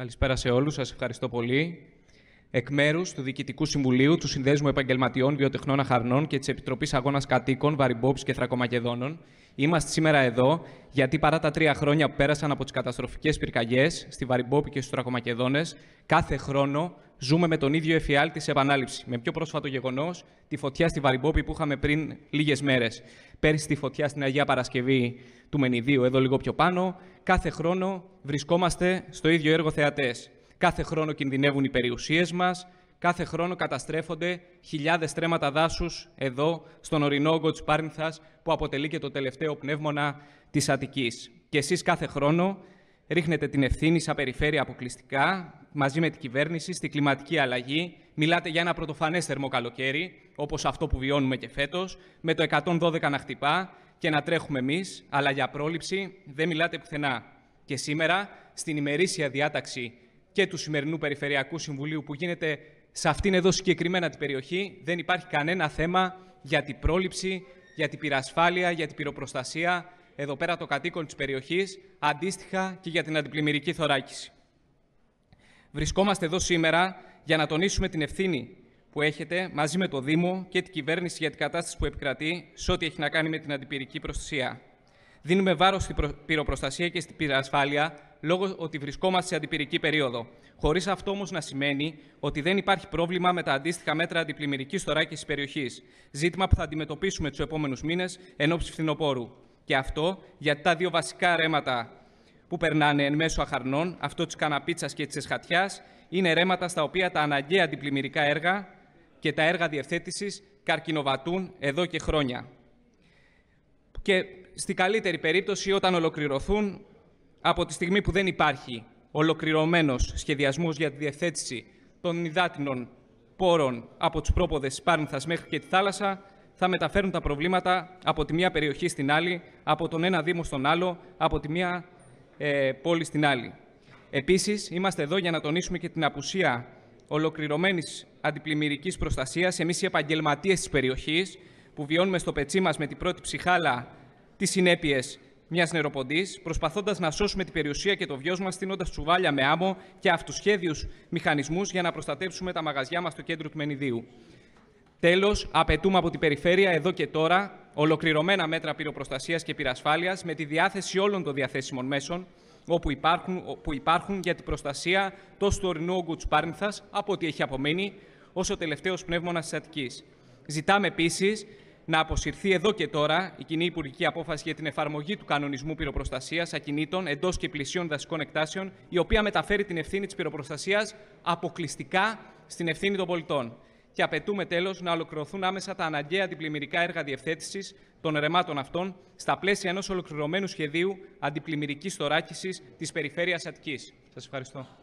Καλησπέρα σε όλους. Σας ευχαριστώ πολύ. Εκ μέρους του Διοικητικού Συμβουλίου του Συνδέσμου Επαγγελματιών Βιοτεχνών Αχαρνών και της Επιτροπής Αγώνας Κατοίκων, Βαριμπόψη και Θρακομακεδόνων, είμαστε σήμερα εδώ γιατί παρά τα τρία χρόνια που πέρασαν από τις καταστροφικές πυρκαγιές στη Βαριμπόπη και στους Θρακομακεδόνε, κάθε χρόνο ζούμε με τον ίδιο εφιάλτη σε επανάληψη. Με πιο πρόσφατο γεγονός, τη φωτιά στη Βαριμπόπη που είχαμε πριν λίγες μέρες. Πέρσι τη φωτιά στην Αγία Παρασκευή του Μενιδίου, εδώ λίγο πιο πάνω. Κάθε χρόνο βρισκόμαστε στο ίδιο έργο θεατές. Κάθε χρόνο κινδυνεύουν οι περιουσίες μας. Κάθε χρόνο καταστρέφονται χιλιάδες τρέματα δάσους εδώ, στον ορεινό όγκο της Πάρνθα, που αποτελεί και το τελευταίο πνεύμονα της Αττικής. Και εσείς κάθε χρόνο ρίχνετε την ευθύνη σαν περιφέρεια αποκλειστικά μαζί με την κυβέρνηση στην κλιματική αλλαγή. Μιλάτε για ένα πρωτοφανές θερμοκαλοκαίρι, όπως αυτό που βιώνουμε και φέτος, με το 112 να χτυπά και να τρέχουμε εμείς, αλλά για πρόληψη δεν μιλάτε πουθενά. Και σήμερα, στην ημερήσια διάταξη και του σημερινού Περιφερειακού Συμβουλίου, που γίνεται σε αυτήν εδώ συγκεκριμένα την περιοχή, δεν υπάρχει κανένα θέμα για την πρόληψη, για την πυρασφάλεια, για την πυροπροστασία εδώ πέρα των κατοίκων της περιοχής, αντίστοιχα και για την αντιπλημμυρική θωράκιση. Βρισκόμαστε εδώ σήμερα για να τονίσουμε την ευθύνη που έχετε μαζί με το Δήμο και την κυβέρνηση για την κατάσταση που επικρατεί σε ό,τι έχει να κάνει με την αντιπυρική προστασία. Δίνουμε βάρος στην πυροπροστασία και στην πυρασφάλεια λόγω ότι βρισκόμαστε σε αντιπυρική περίοδο. Χωρίς αυτό όμως να σημαίνει ότι δεν υπάρχει πρόβλημα με τα αντίστοιχα μέτρα αντιπλημμυρικής θωράκισης περιοχής. Ζήτημα που θα αντιμετωπίσουμε τους επόμενους μήνες εν ώψη φθινοπόρου. Και αυτό γιατί τα δύο βασικά ρέματα που περνάνε εν μέσω αχαρνών, αυτό της καναπίτσας και της εσχατιάς, είναι ρέματα στα οποία τα αναγκαία αντιπλημμυρικά έργα και τα έργα διευθέτησης καρκινοβατούν εδώ και χρόνια. Και στη καλύτερη περίπτωση, όταν ολοκληρωθούν, από τη στιγμή που δεν υπάρχει ολοκληρωμένος σχεδιασμός για τη διευθέτηση των υδάτινων πόρων από τους πρόποδες τη Πάρνθα μέχρι και τη θάλασσα, θα μεταφέρουν τα προβλήματα από τη μία περιοχή στην άλλη, από τον ένα δήμο στον άλλο, από τη μία ε, πόλη στην άλλη. Επίσης, είμαστε εδώ για να τονίσουμε και την απουσία ολοκληρωμένης αντιπλημμυρικής προστασίας. Εμείς, οι επαγγελματίες της περιοχής, που βιώνουμε στο πετσί μας με την πρώτη ψυχάλα τις συνέπειες μιας νεροποντής, προσπαθώντας να σώσουμε την περιουσία και το βιός μας, στείνοντας τσουβάλια με άμμο και αυτοσχέδιους μηχανισμούς για να προστατεύσουμε τα μαγαζιά μας στο κέντρο του Μενιδίου. Τέλος, απαιτούμε από την περιφέρεια εδώ και τώρα ολοκληρωμένα μέτρα πυροπροστασίας και πυρασφάλειας με τη διάθεση όλων των διαθέσιμων μέσων όπου υπάρχουν, που υπάρχουν για την προστασία τόσο του ορεινού όγκου τη από ό,τι έχει απομείνει, όσο τελευταίος πνεύμονας της Αττικής. Ζητάμε επίσης να αποσυρθεί εδώ και τώρα η κοινή υπουργική απόφαση για την εφαρμογή του κανονισμού πυροπροστασίας ακινήτων εντός και πλησίων δασικών εκτάσεων, η οποία μεταφέρει την ευθύνη της πυροπροστασίας αποκλειστικά στην ευθύνη των πολιτών και απαιτούμε τέλος να ολοκληρωθούν άμεσα τα αναγκαία αντιπλημμυρικά έργα διευθέτησης των ρεμάτων αυτών στα πλαίσια ενός ολοκληρωμένου σχεδίου αντιπλημμυρικής θωράκισης της περιφέρειας Αττικής. Σας ευχαριστώ.